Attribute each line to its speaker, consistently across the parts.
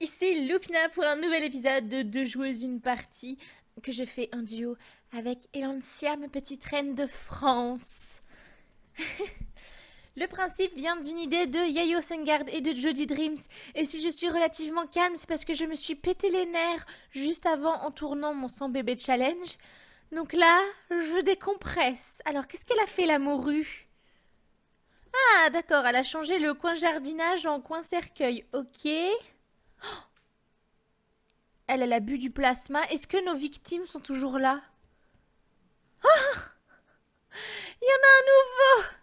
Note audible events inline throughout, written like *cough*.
Speaker 1: ici Lupina pour un nouvel épisode de Deux joueuses une partie que je fais en duo avec Elancia, ma petite reine de France. *laughs* Le principe vient d'une idée de Yayo Sungard et de Jody Dreams, et si je suis relativement calme, c'est parce que je me suis pété les nerfs juste avant en tournant mon 100 bébé challenge. Donc là, je décompresse. Alors qu'est-ce qu'elle a fait la morue ah, d'accord, elle a changé le coin jardinage en coin cercueil. Ok. *gasps* Elle, a bu du plasma. Est-ce que nos victimes sont toujours là ah! Il y en a un nouveau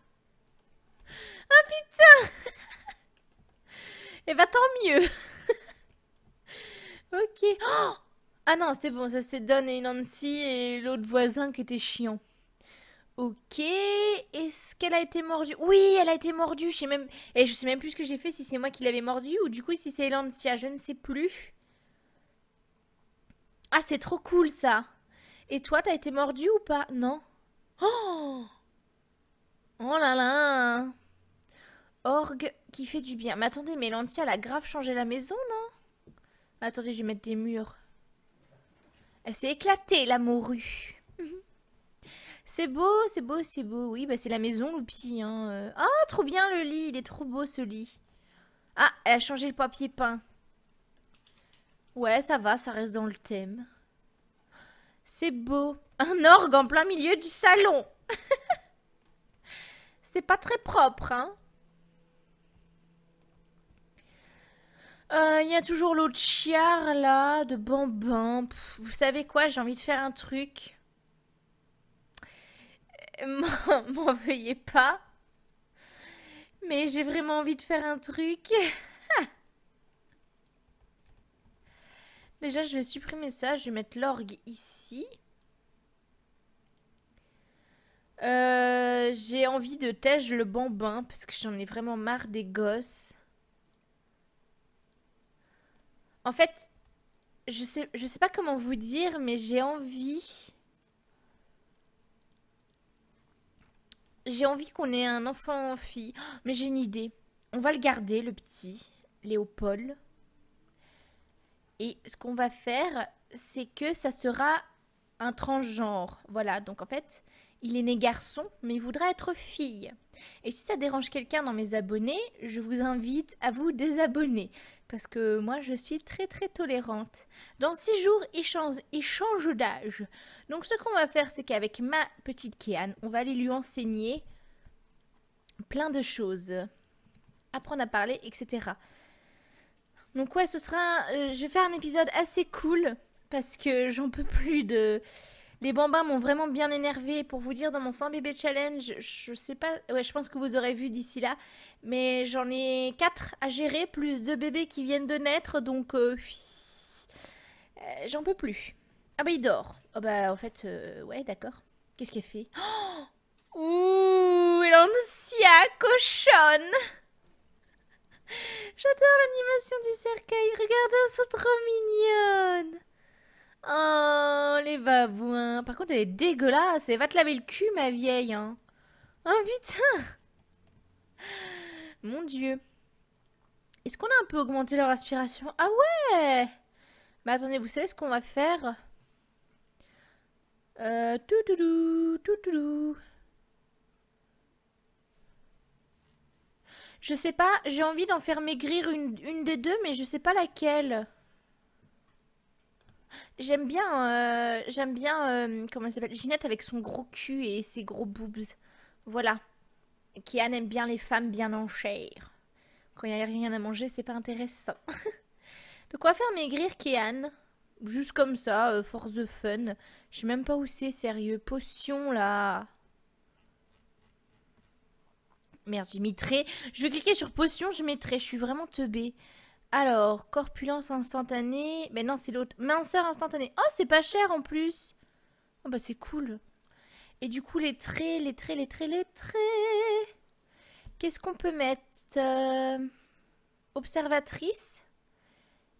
Speaker 1: Ah putain *laughs* Eh bah tant mieux *laughs* Ok. Oh! ah non, c'est bon, ça c'est Don et Nancy et l'autre voisin qui était chiant. Ok, est-ce qu'elle a été mordue Oui, elle a été mordue, je sais même... Et eh, je sais même plus ce que j'ai fait, si c'est moi qui l'avais mordue ou du coup si c'est Elancia. je ne sais plus. Ah, c'est trop cool ça Et toi, t'as été mordue ou pas Non Oh Oh là là Orgue qui fait du bien. Mais attendez, mais Lancia elle a grave changé la maison, non Attendez, je vais mettre des murs. Elle s'est éclatée, la morue. C'est beau, c'est beau, c'est beau. Oui, bah c'est la maison, Loupi. Hein. Oh, trop bien le lit. Il est trop beau ce lit. Ah, elle a changé le papier peint. Ouais, ça va, ça reste dans le thème. C'est beau. Un orgue en plein milieu du salon. *laughs* c'est pas très propre, hein. Euh, il y a toujours l'autre chiard là, de bambin. vous savez quoi, j'ai envie de faire un truc. *laughs* m'en veuillez pas. Mais j'ai vraiment envie de faire un truc. *laughs* Déjà, je vais supprimer ça. Je vais mettre l'orgue ici. Euh, j'ai envie de tège le bambin parce que j'en ai vraiment marre des gosses. En fait, je sais, je sais pas comment vous dire, mais j'ai envie J'ai envie qu'on ait un enfant fille. Oh, mais j'ai une idée. On va le garder, le petit, Léopold. Et ce qu'on va faire, c'est que ça sera un transgenre. Voilà, donc en fait, il est né garçon, mais il voudra être fille. Et si ça dérange quelqu'un dans mes abonnés, je vous invite à vous désabonner, parce que moi je suis très très tolérante. Dans six jours, il change, d'âge. Donc ce qu'on va faire, c'est qu'avec ma petite Kéane, on va aller lui enseigner plein de choses. Apprendre à parler, etc. Donc ouais, ce sera... Euh, je vais faire un épisode assez cool, parce que j'en peux plus de... Les bambins m'ont vraiment bien énervé. Pour vous dire, dans mon 100 bébé challenge, je sais pas. Ouais, je pense que vous aurez vu d'ici là. Mais j'en ai 4 à gérer, plus 2 bébés qui viennent de naître. Donc, euh, j'en peux plus. Ah, bah, il dort. Oh, bah, en fait, euh, ouais, d'accord. Qu'est-ce qu'elle fait oh Ouh, Elancia, cochonne J'adore l'animation du cercueil. Regardez, elles trop mignonnes. Oh, les babouins. Par contre, elle est dégueulasse. Elle va te laver le cul, ma vieille. Hein. Oh, putain. Mon dieu. Est-ce qu'on a un peu augmenté leur aspiration Ah ouais Mais attendez, vous savez ce qu'on va faire euh, tout tout tout Je sais pas, j'ai envie d'en faire maigrir une des deux, mais je sais pas laquelle. J'aime bien, euh, j'aime bien, euh, comment s'appelle Ginette avec son gros cul et ses gros boobs. Voilà. Kian aime bien les femmes bien en chair. Quand il n'y a rien à manger, c'est pas intéressant. *laughs* De quoi faire maigrir Kian Juste comme ça, force euh, for the fun. Je sais même pas où c'est, sérieux. Potion, là. Merde, j'y mis Je vais cliquer sur potion, je mettrai. Je suis vraiment teubée. Alors, corpulence instantanée. Mais non, c'est l'autre. Minceur instantanée. Oh, c'est pas cher en plus. Oh, bah c'est cool. Et du coup, les traits, les traits, les traits, les traits. Qu'est-ce qu'on peut mettre euh, Observatrice.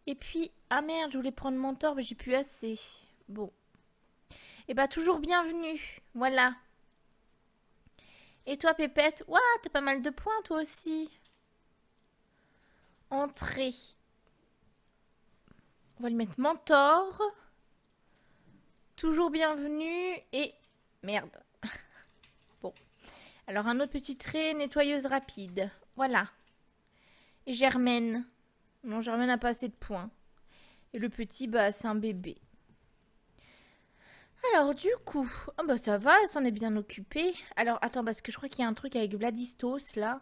Speaker 1: Et puis, ah merde, je voulais prendre mentor, mais j'ai plus assez. Bon. Et eh bah, toujours bienvenue. Voilà. Et toi, Pépette Ouah, t'as pas mal de points, toi aussi. Entrée. On va le mettre mentor. Toujours bienvenue et... Merde. *laughs* bon. Alors un autre petit trait, nettoyeuse rapide. Voilà. Et Germaine. Non, Germaine n'a pas assez de points. Et le petit, bah, c'est un bébé. Alors, du coup... Oh, bah, ça va, elle s'en est bien occupé. Alors, attends, parce que je crois qu'il y a un truc avec Vladistos, là.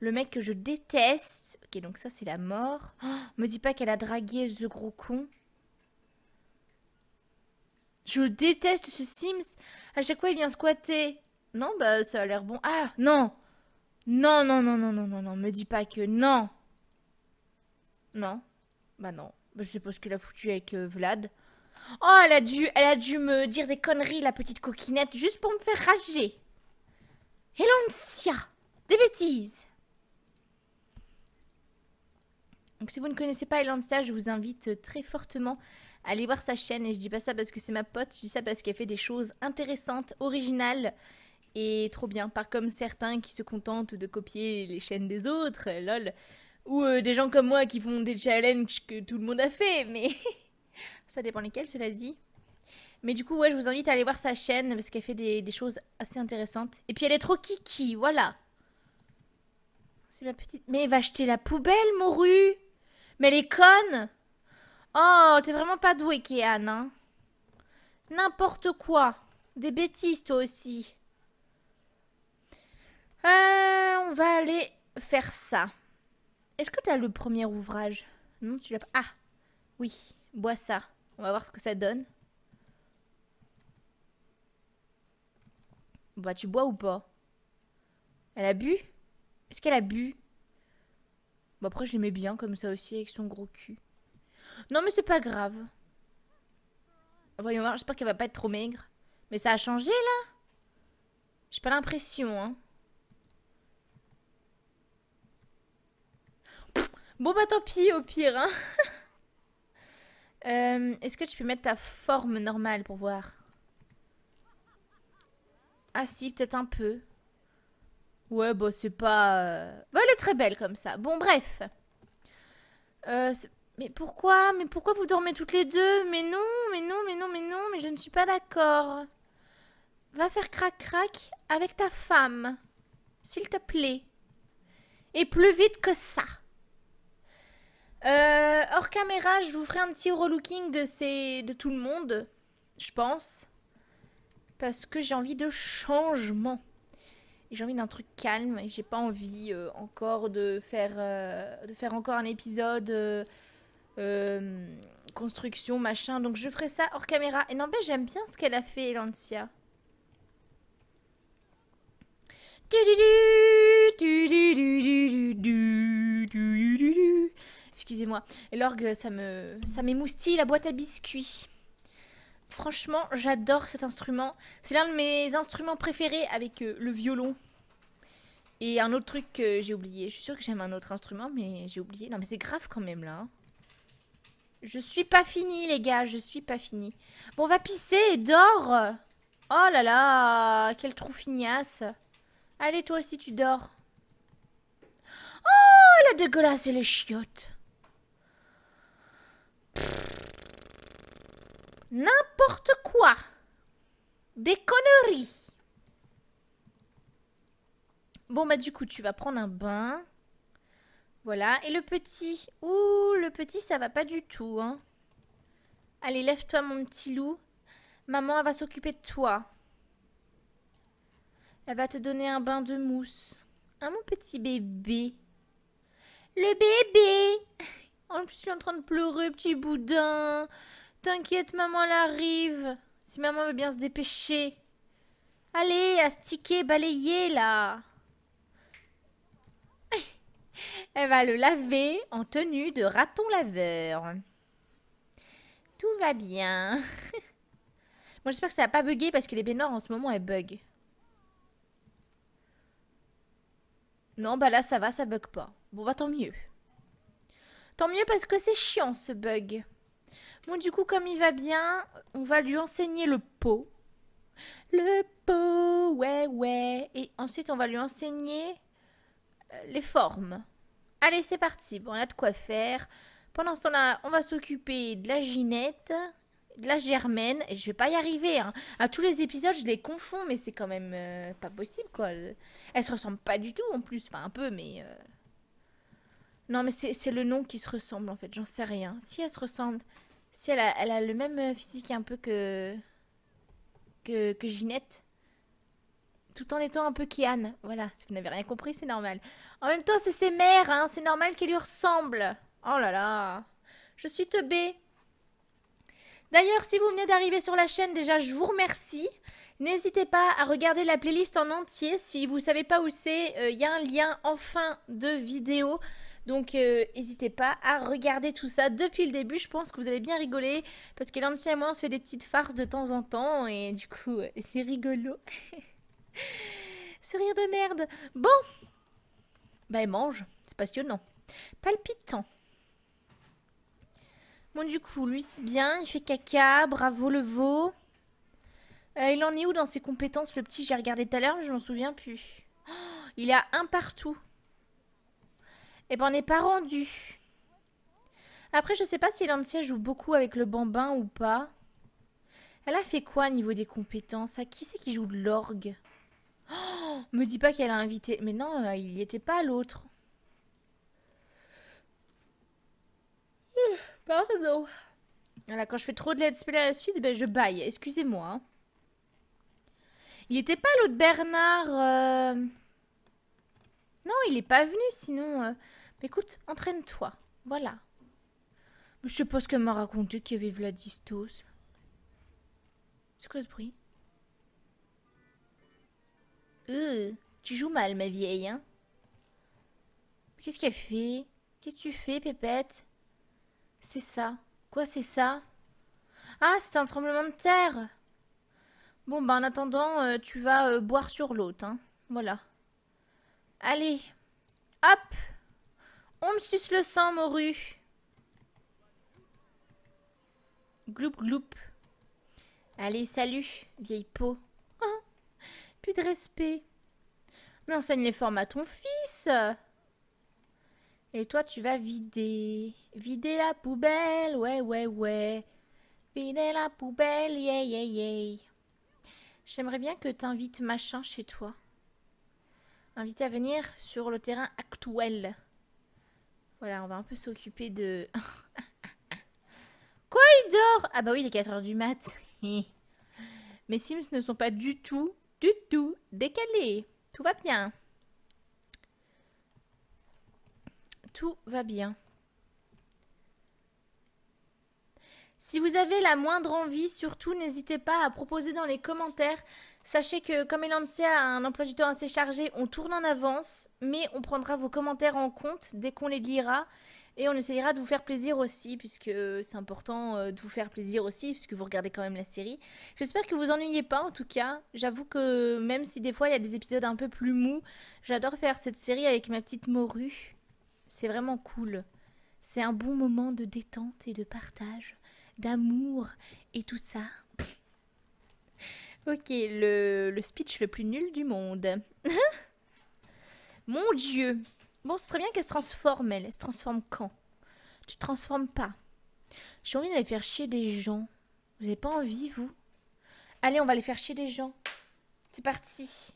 Speaker 1: Le mec que je déteste. Ok, donc ça, c'est la mort. Oh, me dis pas qu'elle a dragué ce gros con. Je déteste ce Sims. À chaque fois, il vient squatter. Non, bah, ça a l'air bon. Ah, non Non, non, non, non, non, non, non. Me dis pas que non Non. Bah non. Bah, je suppose qu'elle a foutu avec euh, Vlad. Oh, elle a, dû, elle a dû me dire des conneries, la petite coquinette, juste pour me faire rager. Et Des bêtises Donc si vous ne connaissez pas Elansa, je vous invite euh, très fortement à aller voir sa chaîne. Et je dis pas ça parce que c'est ma pote, je dis ça parce qu'elle fait des choses intéressantes, originales et trop bien. Par comme certains qui se contentent de copier les chaînes des autres, euh, lol. Ou euh, des gens comme moi qui font des challenges que tout le monde a fait, mais *laughs* ça dépend lesquels, cela dit. Mais du coup, ouais, je vous invite à aller voir sa chaîne parce qu'elle fait des, des, choses assez intéressantes. Et puis elle est trop kiki, voilà. C'est ma petite. Mais va acheter la poubelle, Moru! Mais les connes Oh, t'es vraiment pas doué, Keane. Hein. N'importe quoi. Des bêtises, toi aussi. Euh, on va aller faire ça. Est-ce que t'as le premier ouvrage Non, tu l'as pas. Ah Oui, bois ça. On va voir ce que ça donne. Bah, tu bois ou pas Elle a bu Est-ce qu'elle a bu Bon, bah, après, je mets bien comme ça aussi, avec son gros cul. Non, mais c'est pas grave. Voyons voir, j'espère qu'elle va pas être trop maigre. Mais ça a changé, là J'ai pas l'impression, hein. bon, bah tant pis, au pire, hein. *laughs* Euh, est-ce que tu peux mettre ta forme normale pour voir Ah si, peut-être un peu. Ouais, bah c'est pas... Euh, bah, elle est très belle comme ça. Bon, bref. Euh, mais pourquoi Mais pourquoi vous dormez toutes les deux Mais non, mais non, mais non, mais non, mais je ne suis pas d'accord. Va faire crac-crac avec ta femme, s'il te plaît. Et plus vite que ça. Euh, hors caméra, je vous ferai un petit relooking de, ces... de tout le monde, je pense. Parce que j'ai envie de changement j'ai envie d'un truc calme et j'ai pas envie encore de faire, de faire encore un épisode construction, machin. Donc je ferai ça hors caméra. Et non n'empêche, j'aime bien ce qu'elle a fait, Elantia. Excusez-moi. L'orgue, ça me, ça m'émoustille la boîte à biscuits. Franchement, j'adore cet instrument. C'est l'un de mes instruments préférés avec euh, le violon. Et un autre truc que j'ai oublié. Je suis sûre que j'aime un autre instrument, mais j'ai oublié. Non, mais c'est grave quand même, là. Hein. Je suis pas finie, les gars. Je suis pas finie. Bon, on va pisser et dors Oh là là Quel trou finiasse Allez, toi aussi, tu dors. Oh, la dégueulasse et les chiottes N'importe quoi. Des conneries. Bon, bah du coup, tu vas prendre un bain. Voilà. Et le petit Ouh, le petit, ça va pas du tout. Hein. Allez, lève-toi, mon petit loup. Maman, elle va s'occuper de toi. Elle va te donner un bain de mousse. Hein, mon petit bébé Le bébé En plus, il est en train de pleurer, petit boudin. T'inquiète, maman, elle arrive. Si maman veut bien se dépêcher. Allez, astiquer, balayer, là. *laughs* elle va le laver en tenue de raton laveur. Tout va bien. Moi, *laughs* j'espère que ça n'a pas bugué parce que les baignoires, en ce moment, elles bug. Non, bah là, ça va, ça bug pas. Bon, bah tant mieux. Tant mieux parce que c'est chiant, ce bug. Bon, du coup, comme il va bien, on va lui enseigner le pot. Le pot, ouais, ouais. Et ensuite, on va lui enseigner euh, les formes. Allez, c'est parti. Bon, on a de quoi faire. Pendant ce temps-là, on va s'occuper de la ginette, de la germaine. Et je vais pas y arriver. Hein. À tous les épisodes, je les confonds, mais c'est quand même euh, pas possible, quoi. Elles se ressemblent pas du tout, en plus. Enfin, un peu, mais... Euh. Non, mais c'est le nom qui se ressemble, en fait. J'en sais rien. Si elles se ressemblent... Si elle a, elle a le même euh, physique un peu que, que, Ginette tout en étant un peu Kian. Voilà, si vous n'avez rien compris, c'est normal. En même temps, c'est ses mères, hein, c'est normal qu'elle lui ressemble. Oh là là, je suis teubée. D'ailleurs, si vous venez d'arriver sur la chaîne, déjà, je vous remercie. N'hésitez pas à regarder la playlist en entier. Si vous ne savez pas où c'est, euh, il y a un lien en fin de vidéo donc euh, n'hésitez pas à regarder tout ça depuis le début. Je pense que vous allez bien rigoler parce que l'ancien on se fait des petites farces de temps en temps et du coup euh, *laughs* c'est rigolo. *laughs* Sourire de merde. Bon. Bah il mange, c'est passionnant. Palpitant. Bon du coup, lui c'est bien, il fait caca, bravo le veau. Euh, il en est où dans ses compétences, le petit J'ai regardé tout à l'heure, mais je m'en souviens plus. *gasps* il a un partout. Eh ben, on n'est pas rendu. Après, je sais pas si Lancia joue beaucoup avec le bambin ou pas. Elle a fait quoi au niveau des compétences À qui c'est qui joue de l'orgue oh, Me dis pas qu'elle a invité... Mais non, euh, il n'y était pas l'autre. *sighs* Pardon. Voilà, quand je fais trop de let's play à la suite, ben, je baille. Excusez-moi. Hein. Il était pas l'autre Bernard... Euh? Non, il n'est pas venu, sinon... Euh. Écoute, entraîne-toi. Voilà. Je sais pas ce qu'elle m'a raconté qu'il y avait Vladistos. C'est quoi ce bruit Euh, tu joues mal, ma vieille, hein Qu'est-ce qu'elle fait Qu'est-ce que tu fais, Pépette C'est ça. Quoi, c'est ça Ah, c'est un tremblement de terre Bon, bah en attendant, euh, tu vas euh, boire sur l'autre, hein. Voilà. Allez, hop on me suce le sang, morue. Gloup, gloup. Allez, salut, vieille peau. *laughs* plus de respect. Mais enseigne les formes à ton fils. Et toi, tu vas vider. Vider la poubelle, ouais, ouais, ouais. Vider la poubelle, yeah, yeah, yeah. J'aimerais bien que t'invites machin chez toi. Invite à venir sur le terrain actuel. Voilà, on va un peu s'occuper de... *laughs* Quoi, il dort Ah bah oui, il est 4h du mat. *laughs* Mes Sims ne sont pas du tout, du tout décalés. Tout va bien. Tout va bien. Si vous avez la moindre envie, surtout n'hésitez pas à proposer dans les commentaires Sachez que comme Elancia a un emploi du temps assez chargé, on tourne en avance, mais on prendra vos commentaires en compte dès qu'on les lira. Et on essayera de vous faire plaisir aussi, puisque c'est important euh, de vous faire plaisir aussi, puisque vous regardez quand même la série. J'espère que vous ennuyez pas en tout cas. J'avoue que même si des fois il y a des épisodes un peu plus mous, j'adore faire cette série avec ma petite morue. C'est vraiment cool. C'est un bon moment de détente et de partage, d'amour et tout ça. Ok, le, speech le plus nul du monde. *laughs* Mon dieu. Bon, ce serait bien qu'elle se transforme, elle. Elle se transforme quand Tu te transformes pas. J'ai envie d'aller faire chier des gens. Vous n'avez pas envie, vous Allez, on va aller faire chier des gens. C'est parti.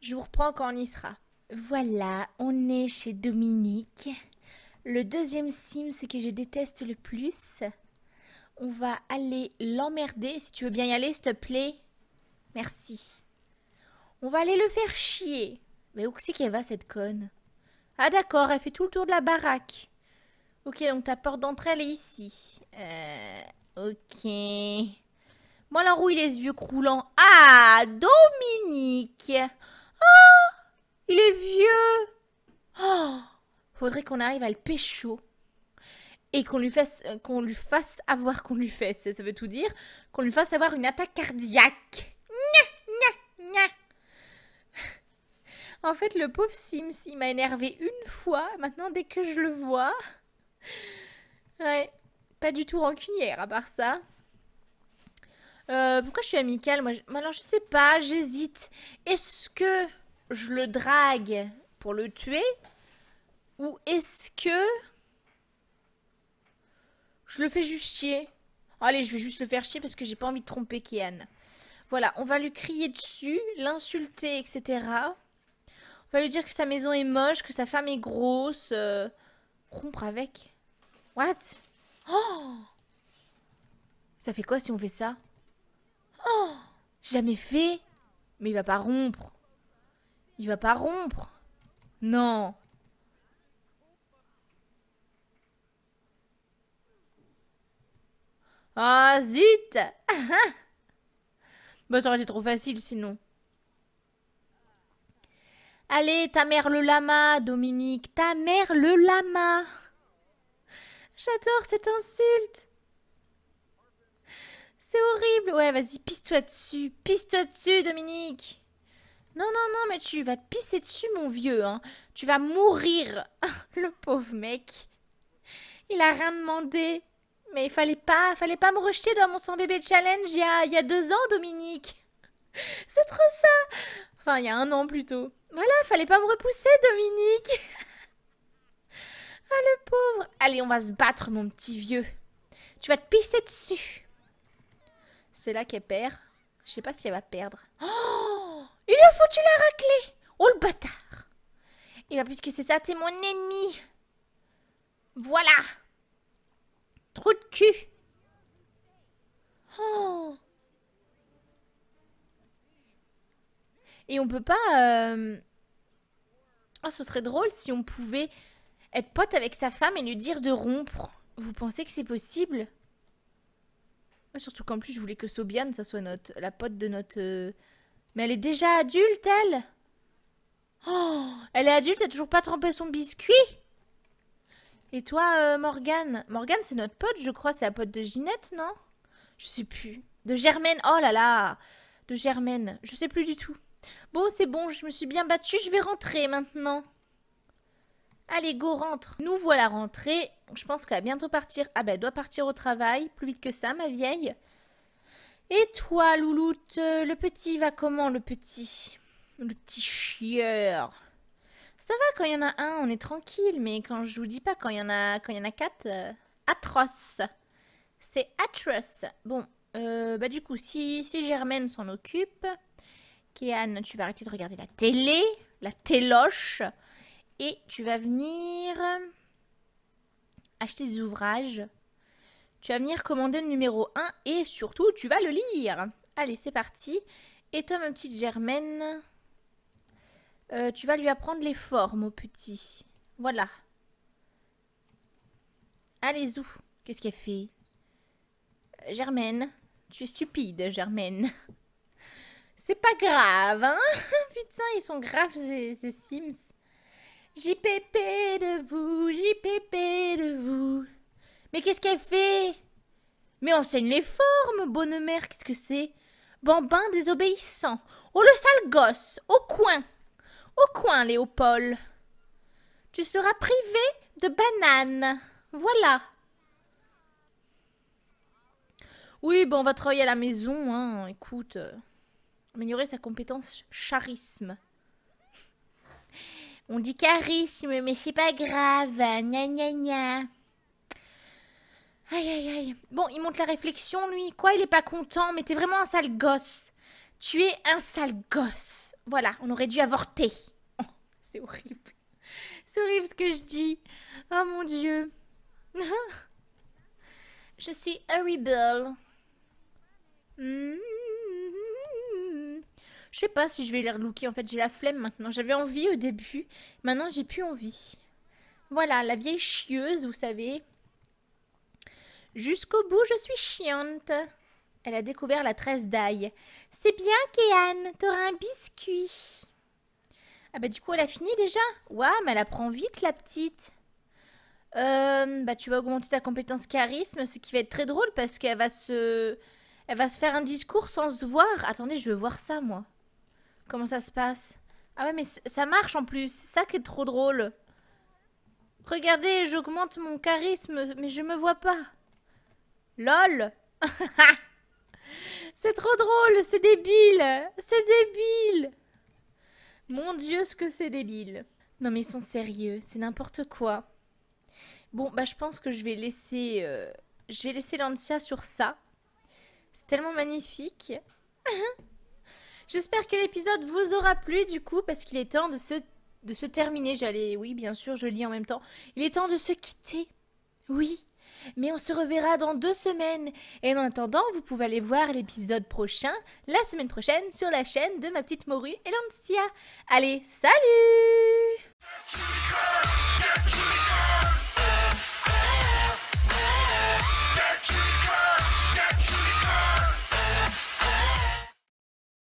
Speaker 1: Je vous reprends quand on y sera. Voilà, on est chez Dominique. Le deuxième sim, ce que je déteste le plus, on va aller l'emmerder. Si tu veux bien y aller, s'il te plaît. Merci. On va aller le faire chier. Mais où c'est qu'elle va, cette conne Ah d'accord, elle fait tout le tour de la baraque. Ok, donc ta porte d'entrée, elle est ici. Euh, ok. Moi, bon, l'enrouille les vieux croulants. Ah, Dominique Oh, il est vieux Oh, faudrait qu'on arrive à le pécho et qu'on lui fasse, euh, qu'on lui fasse avoir, qu'on lui fasse, ça veut tout dire, qu'on lui fasse avoir une attaque cardiaque. Nya, nya, nya. En fait, le pauvre Sims, il m'a énervé une fois. Maintenant, dès que je le vois, ouais, pas du tout rancunière à part ça. Euh, pourquoi je suis amicale Moi, Alors, je sais pas, j'hésite. Est-ce que je le drague pour le tuer Ou est-ce que je le fais juste chier. Allez, je vais juste le faire chier parce que j'ai pas envie de tromper Kian. Voilà, on va lui crier dessus, l'insulter, etc. On va lui dire que sa maison est moche, que sa femme est grosse. Euh, rompre avec. What Oh Ça fait quoi si on fait ça Oh Jamais fait Mais il va pas rompre. Il va pas rompre. Non. Ah, *laughs* oh, ça aurait été trop facile sinon. Allez, ta mère le lama, Dominique. Ta mère le lama. J'adore cette insulte. C'est horrible. Ouais, vas-y, pisse-toi dessus. Pisse-toi dessus, Dominique. Non, non, non, mais tu vas te pisser dessus, mon vieux. Hein. Tu vas mourir. *laughs* le pauvre mec. Il a rien demandé mais il fallait pas, fallait pas me rejeter dans mon sans bébé challenge il y a, y a deux ans, Dominique. *laughs* C'est trop ça. Enfin, il y a un an plutôt. Voilà, fallait pas me repousser, Dominique. *laughs* ah, le pauvre. Allez, on va se battre, mon petit vieux. Tu vas te pisser dessus. C'est là qu'elle perd. Je sais pas si elle va perdre. Oh Il a foutu la raclée Oh le bâtard Et bah, puisque c'est ça, t'es mon ennemi Voilà Trop de cul. Oh. Et on peut pas. Euh, oh, ce serait drôle si on pouvait être pote avec sa femme et lui dire de rompre. Vous pensez que c'est possible Surtout qu'en plus, je voulais que Sobiane, ça soit notre, la pote de notre. Euh, Mais elle est déjà adulte, elle Oh Elle est adulte, elle a toujours pas trempé son biscuit et toi, euh, Morgane Morgane, c'est notre pote, je crois. C'est la pote de Ginette, non Je sais plus. De Germaine, oh là là De Germaine, je sais plus du tout. Bon, c'est bon, je me suis bien battue, je vais rentrer maintenant. Allez, go, rentre. Nous voilà rentrés. Je pense qu'elle va bientôt partir. Ah ben, elle doit partir au travail. Plus vite que ça, ma vieille. Et toi, louloute, euh, le petit va comment, le petit Le petit chieur. Ça va quand il y en a un, on est tranquille, mais quand je vous dis pas, quand il y en a, quand il y en a quatre, euh, atroce. C'est atroce. Bon, euh, bah du coup, si, si Germaine s'en occupe, Keane, tu vas arrêter de regarder la télé, la téloche, et tu vas venir acheter des ouvrages. Tu vas venir commander le numéro 1 et surtout, tu vas le lire. Allez, c'est parti. Et toi, ma petite Germaine, euh, tu vas lui apprendre les formes au petit. Voilà. Allez, où Qu'est-ce qu'elle fait Germaine, tu es stupide, Germaine. C'est pas grave, hein *laughs* Putain, ils sont graves, ces, ces Sims. JPP de vous, JPP de vous. Mais qu'est-ce qu'elle fait Mais enseigne les formes, bonne mère, qu'est-ce que c'est Bambin désobéissant. Oh le sale gosse, au coin au coin, Léopold. Tu seras privé de bananes. Voilà. Oui, bon, on va travailler à la maison, hein. Écoute, euh, améliorer sa compétence charisme. On dit charisme, mais c'est pas grave. Gna gna gna. Aïe aïe aïe. Bon, il monte la réflexion, lui. Quoi, il est pas content, mais t'es vraiment un sale gosse. Tu es un sale gosse. Voilà, on aurait dû avorter. *laughs* c'est horrible. C'est horrible ce que je dis. Oh mon dieu. *laughs* je suis horrible. Hmm. Je sais pas si je vais l'air relooker. En fait, j'ai la flemme maintenant. J'avais envie au début. Maintenant, j'ai plus envie. Voilà, la vieille chieuse, vous savez. Jusqu'au bout, je suis chiante. Elle a découvert la tresse d'ail. C'est bien, Keane. t'auras un biscuit. Ah bah du coup, elle a fini déjà Waouh, mais elle apprend vite, la petite. Euh, bah tu vas augmenter ta compétence charisme, ce qui va être très drôle parce qu'elle va se... Elle va se faire un discours sans se voir. Attendez, je veux voir ça, moi. Comment ça se passe Ah ouais, mais ça marche en plus. C'est ça qui est trop drôle. Regardez, j'augmente mon charisme, mais je me vois pas. LOL *laughs* C'est trop drôle, c'est débile, c'est débile. Mon Dieu, ce que c'est débile. Non mais ils sont sérieux, c'est n'importe quoi. Bon bah je pense que je vais laisser, euh, je vais laisser Lancia sur ça. C'est tellement magnifique. *laughs* J'espère que l'épisode vous aura plu du coup parce qu'il est temps de se, de se terminer. J'allais, oui bien sûr, je lis en même temps. Il est temps de se quitter. Oui. Mais on se reverra dans deux semaines. Et en attendant, vous pouvez aller voir l'épisode prochain, la semaine prochaine, sur la chaîne de ma petite morue Elantia. Allez, salut